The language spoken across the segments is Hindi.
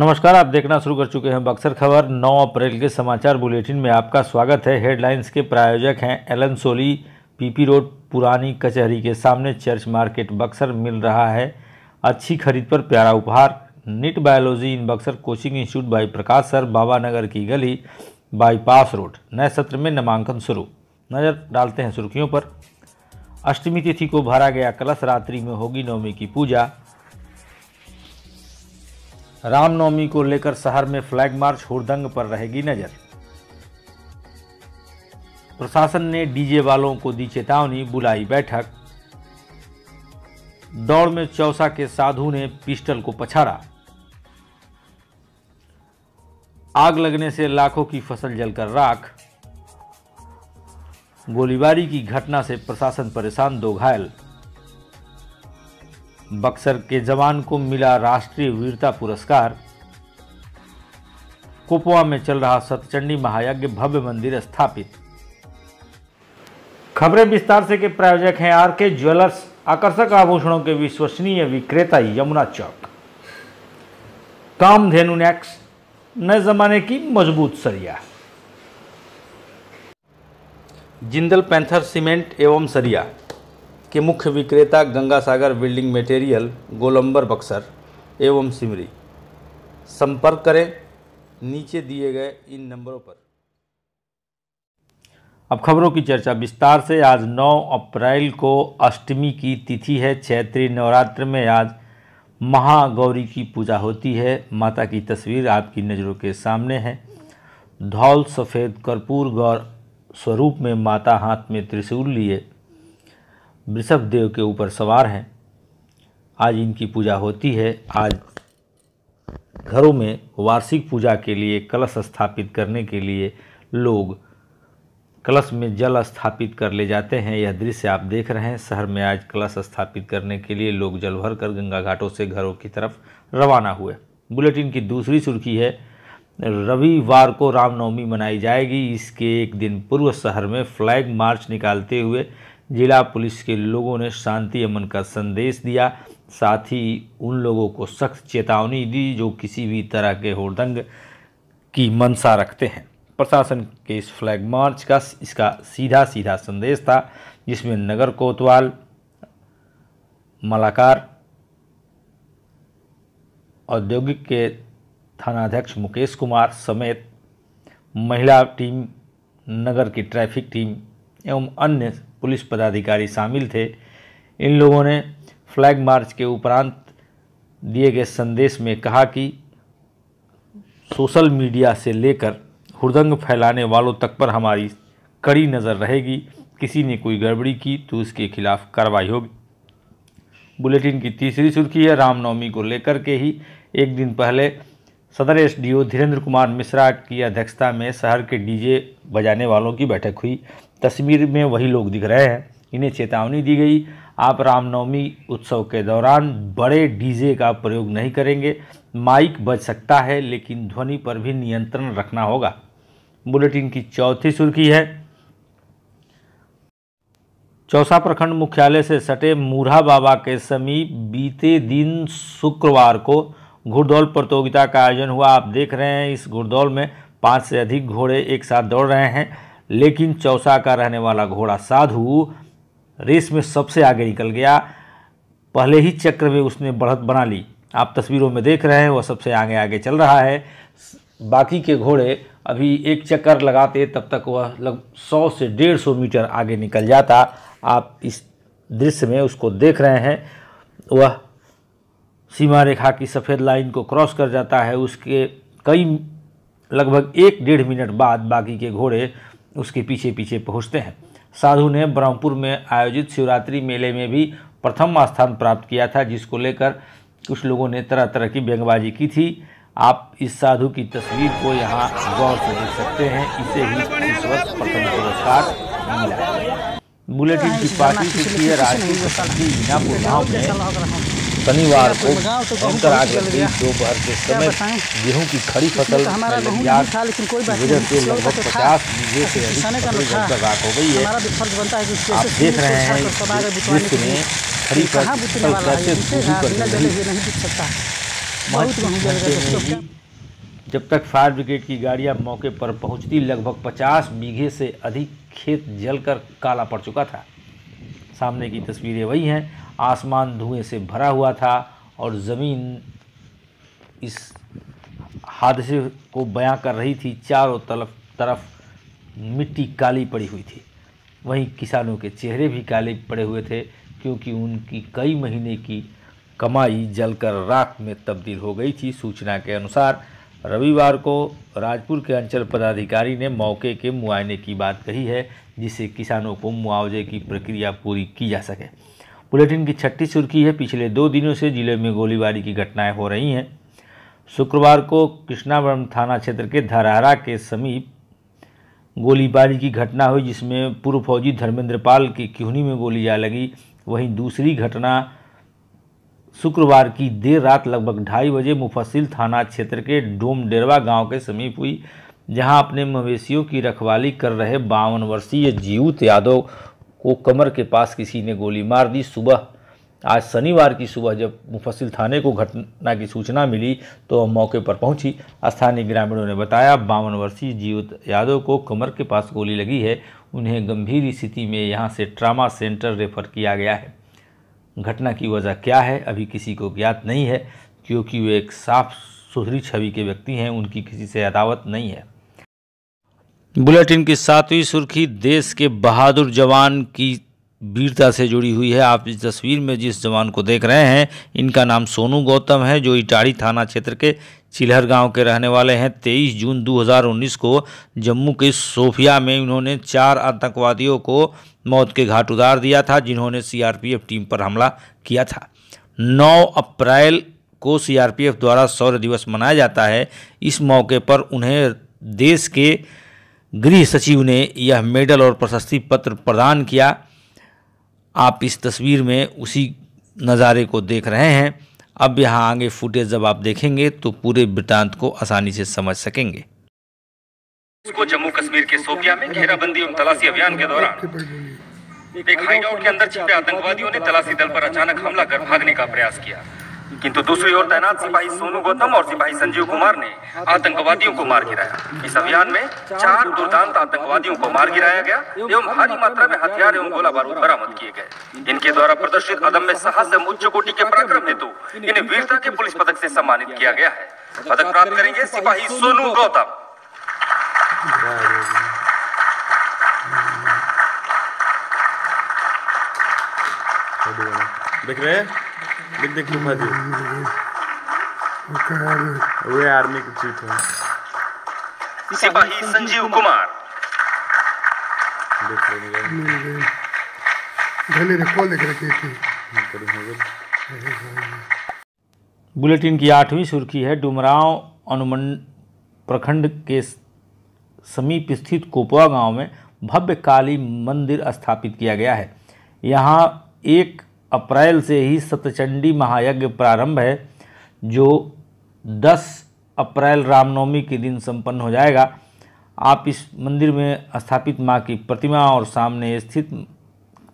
नमस्कार आप देखना शुरू कर चुके हैं बक्सर खबर 9 अप्रैल के समाचार बुलेटिन में आपका स्वागत है हेडलाइंस के प्रायोजक हैं एलन सोली पीपी रोड पुरानी कचहरी के सामने चर्च मार्केट बक्सर मिल रहा है अच्छी खरीद पर प्यारा उपहार NEET biology in Buxar coaching institute by Prakash sir Baba Nagar की गली बाईपास रोड नए सत्र में नामांकन शुरू नज़र डालते हैं सुर्खियों पर अष्टमी तिथि को भरा गया कलश रात्रि में होगी नवमी की पूजा रामनवमी को लेकर शहर में फ्लैग मार्च हुरदंग पर रहेगी नजर प्रशासन ने डीजे वालों को दी चेतावनी बुलाई बैठक दौड़ में चौसा के साधु ने पिस्टल को पछाड़ा आग लगने से लाखों की फसल जलकर राख गोलीबारी की घटना से प्रशासन परेशान दो घायल बक्सर के जवान को मिला राष्ट्रीय वीरता पुरस्कार कुपवा में चल रहा सतचंडी महायज्ञ भव्य मंदिर स्थापित खबरें विस्तार से के प्रायोजक हैं आर के ज्वेलर्स आकर्षक आभूषणों के विश्वसनीय विक्रेता यमुना चौक कामधेनु नेक्स नए जमाने की मजबूत सरिया जिंदल पैंथर सीमेंट एवं सरिया के मुख्य विक्रेता गंगा सागर बिल्डिंग मटेरियल गोलंबर बक्सर एवं सिमरी संपर्क करें नीचे दिए गए इन नंबरों पर अब खबरों की चर्चा विस्तार से आज 9 अप्रैल को अष्टमी की तिथि है चैत्री नवरात्र में आज महागौरी की पूजा होती है माता की तस्वीर आपकी नज़रों के सामने है धौल सफ़ेद कर्पूर गौर स्वरूप में माता हाथ में त्रिशूल लिए वृषभ देव के ऊपर सवार हैं आज इनकी पूजा होती है आज घरों में वार्षिक पूजा के लिए कलश स्थापित करने के लिए लोग कलश में जल स्थापित कर ले जाते हैं यह दृश्य आप देख रहे हैं शहर में आज कलश स्थापित करने के लिए लोग जल भर कर गंगा घाटों से घरों की तरफ रवाना हुए बुलेटिन की दूसरी सुर्खी है रविवार को रामनवमी मनाई जाएगी इसके एक दिन पूर्व शहर में फ्लैग मार्च निकालते हुए जिला पुलिस के लोगों ने शांति अमन का संदेश दिया साथ ही उन लोगों को सख्त चेतावनी दी जो किसी भी तरह के होड़दंग की मंशा रखते हैं प्रशासन के इस फ्लैग मार्च का इसका सीधा सीधा संदेश था जिसमें नगर कोतवाल मलाकार औद्योगिक के थानाध्यक्ष मुकेश कुमार समेत महिला टीम नगर की ट्रैफिक टीम एवं अन्य पुलिस पदाधिकारी शामिल थे इन लोगों ने फ्लैग मार्च के उपरांत दिए गए संदेश में कहा कि सोशल मीडिया से लेकर हुरदंग फैलाने वालों तक पर हमारी कड़ी नज़र रहेगी किसी ने कोई गड़बड़ी की तो उसके खिलाफ कार्रवाई होगी बुलेटिन की तीसरी सुर्खी है रामनवमी को लेकर के ही एक दिन पहले सदर एसडीओ धीरेंद्र कुमार मिश्रा की अध्यक्षता में शहर के डीजे बजाने वालों की बैठक हुई तस्वीर में वही लोग दिख रहे हैं इन्हें चेतावनी दी गई आप रामनवमी उत्सव के दौरान बड़े डीजे का प्रयोग नहीं करेंगे माइक बज सकता है लेकिन ध्वनि पर भी नियंत्रण रखना होगा बुलेटिन की चौथी सुर्खी है चौसा प्रखंड मुख्यालय से सटे मूढ़ा बाबा के समीप बीते दिन शुक्रवार को घुड़दौड़ प्रतियोगिता का आयोजन हुआ आप देख रहे हैं इस घुड़दौल में पाँच से अधिक घोड़े एक साथ दौड़ रहे हैं लेकिन चौसा का रहने वाला घोड़ा साधु रेस में सबसे आगे निकल गया पहले ही चक्र में उसने बढ़त बना ली आप तस्वीरों में देख रहे हैं वह सबसे आगे आगे चल रहा है बाकी के घोड़े अभी एक चक्कर लगाते तब तक वह लग सौ से डेढ़ सौ मीटर आगे निकल जाता आप इस दृश्य में उसको देख रहे हैं वह सीमा रेखा की सफ़ेद लाइन को क्रॉस कर जाता है उसके कई लगभग एक डेढ़ मिनट बाद बाकी के घोड़े उसके पीछे पीछे पहुँचते हैं साधु ने ब्रह्मपुर में आयोजित शिवरात्रि मेले में भी प्रथम स्थान प्राप्त किया था जिसको लेकर कुछ लोगों ने तरह तरह की व्यंगबाजी की थी आप इस साधु की तस्वीर को यहाँ गौर से देख सकते हैं इसे ही इस वर्ष प्रथम पुरस्कार मिला बुलेटिन की पार्टी से किए राष्ट्रीय में शनिवार को तो तो तो भयंकर आग लग गई दोपहर के समय गेहूँ की खड़ी फसल लगभग पचास बीघे से अधिक हो गई है आप देख रहे हैं खड़ी फसल कैसे जब तक फायर ब्रिगेड की गाड़ियां मौके पर पहुंचती लगभग 50 बीघे से अधिक खेत जलकर काला पड़ चुका था सामने की तस्वीरें वही हैं आसमान धुएं से भरा हुआ था और ज़मीन इस हादसे को बयां कर रही थी चारों तरफ तरफ मिट्टी काली पड़ी हुई थी वहीं किसानों के चेहरे भी काले पड़े हुए थे क्योंकि उनकी कई महीने की कमाई जलकर राख में तब्दील हो गई थी सूचना के अनुसार रविवार को राजपुर के अंचल पदाधिकारी ने मौके के मुआयने की बात कही है जिससे किसानों को मुआवजे की प्रक्रिया पूरी की जा सके बुलेटिन की छठी सुर्खी है पिछले दो दिनों से जिले में गोलीबारी की घटनाएं हो रही हैं शुक्रवार को कृष्णावरम थाना क्षेत्र के धरारा के समीप गोलीबारी की घटना हुई जिसमें पूर्व फौजी धर्मेंद्र पाल की क्यूनी में गोली जा लगी वहीं दूसरी घटना शुक्रवार की देर रात लगभग ढाई बजे मुफसिल थाना क्षेत्र के डोमडेरवा गांव के समीप हुई जहां अपने मवेशियों की रखवाली कर रहे बावन वर्षीय जीवत यादव को कमर के पास किसी ने गोली मार दी सुबह आज शनिवार की सुबह जब मुफसिल थाने को घटना की सूचना मिली तो मौके पर पहुंची स्थानीय ग्रामीणों ने बताया बावन वर्षीय जीवत यादव को कमर के पास गोली लगी है उन्हें गंभीर स्थिति में यहाँ से ट्रामा सेंटर रेफर किया गया है घटना की वजह क्या है अभी किसी को ज्ञात नहीं है क्योंकि वे एक साफ सुथरी छवि के व्यक्ति हैं उनकी किसी से अदावत नहीं है बुलेटिन की सातवीं सुर्खी देश के बहादुर जवान की वीरता से जुड़ी हुई है आप इस तस्वीर में जिस जवान को देख रहे हैं इनका नाम सोनू गौतम है जो इटाड़ी थाना क्षेत्र के चिलहर गांव के रहने वाले हैं 23 जून 2019 को जम्मू के सोफिया में इन्होंने चार आतंकवादियों को मौत के घाट उतार दिया था जिन्होंने सीआरपीएफ टीम पर हमला किया था 9 अप्रैल को सीआरपीएफ द्वारा शौर्य दिवस मनाया जाता है इस मौके पर उन्हें देश के गृह सचिव ने यह मेडल और प्रशस्ति पत्र प्रदान किया आप इस तस्वीर में उसी नज़ारे को देख रहे हैं अब यहाँ आगे फुटेज जब आप देखेंगे तो पूरे वृतांत को आसानी से समझ सकेंगे को जम्मू कश्मीर के सोपिया में घेराबंदी एवं तलाशी अभियान के दौरान एक हाइडआउट के अंदर छिपे आतंकवादियों ने तलाशी दल पर अचानक हमला कर भागने का प्रयास किया किंतु दूसरी ओर तैनात सिपाही सोनू गौतम और सिपाही संजीव कुमार ने आतंकवादियों को मार गिराया इस अभियान में चार दुर्दांत आतंकवादियों को मार गिराया गया एवं भारी मात्रा में हथियार एवं गोला बारूद बरामद किए गए इनके द्वारा प्रदर्शित में साहस एवं उच्च कोटि के पराक्रम हेतु इन्हें वीरता के पुलिस पदक ऐसी सम्मानित किया गया है पदक प्राप्त करेंगे सिपाही सोनू गौतम देख रहे हैं वे आर्मी के चीफ है सिपाही संजीव कुमार हम्म, बुलेटिन की आठवीं सुर्खी है डुमरांव अनुमंड प्रखंड के समीप स्थित कोपवा गांव में भव्य काली मंदिर स्थापित किया गया है यहाँ एक अप्रैल से ही सतचंडी महायज्ञ प्रारंभ है जो 10 अप्रैल रामनवमी के दिन संपन्न हो जाएगा आप इस मंदिर में स्थापित माँ की प्रतिमा और सामने स्थित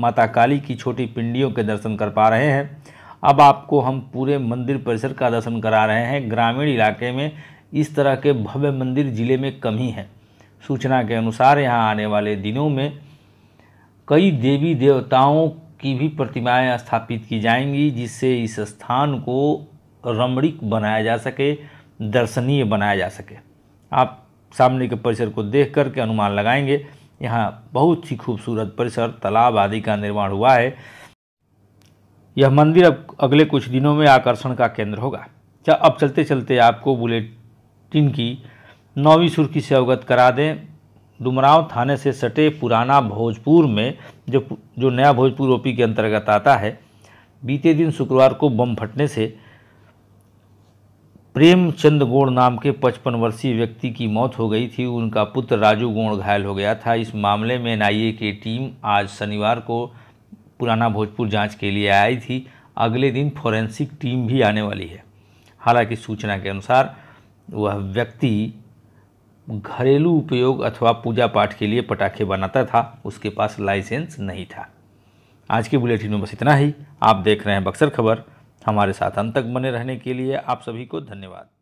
माता काली की छोटी पिंडियों के दर्शन कर पा रहे हैं अब आपको हम पूरे मंदिर परिसर का दर्शन करा रहे हैं ग्रामीण इलाके में इस तरह के भव्य मंदिर जिले में कम ही है सूचना के अनुसार यहाँ आने वाले दिनों में कई देवी देवताओं की भी प्रतिमाएं स्थापित की जाएंगी जिससे इस स्थान को रमणीक बनाया जा सके दर्शनीय बनाया जा सके आप सामने के परिसर को देख करके अनुमान लगाएंगे यहाँ बहुत ही खूबसूरत परिसर तालाब आदि का निर्माण हुआ है यह मंदिर अब अगले कुछ दिनों में आकर्षण का केंद्र होगा अब चलते चलते आपको बुलेटिन की नौवीं सुर्खी से अवगत करा दें डुमराव थाने से सटे पुराना भोजपुर में जो जो नया भोजपुर ओपी के अंतर्गत आता है बीते दिन शुक्रवार को बम फटने से प्रेमचंद गोड़ नाम के पचपन वर्षीय व्यक्ति की मौत हो गई थी उनका पुत्र राजू गोड़ घायल हो गया था इस मामले में एनआईए की टीम आज शनिवार को पुराना भोजपुर जांच के लिए आई थी अगले दिन फॉरेंसिक टीम भी आने वाली है हालांकि सूचना के अनुसार वह व्यक्ति घरेलू उपयोग अथवा पूजा पाठ के लिए पटाखे बनाता था उसके पास लाइसेंस नहीं था आज के बुलेटिन में बस इतना ही आप देख रहे हैं बक्सर खबर हमारे साथ अंत तक बने रहने के लिए आप सभी को धन्यवाद